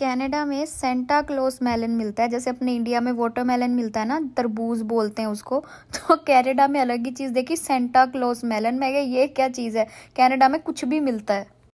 Canada में Santa Claus melon मिलता है जैसे अपने इंडिया में वाटर मेलन मिलता है ना तरबूज बोलते हैं उसको तो कनाडा में अलग ही चीज़ देखी सेंटा क्लोज मेलन मैं ये क्या चीज़ है कनाडा में कुछ भी मिलता है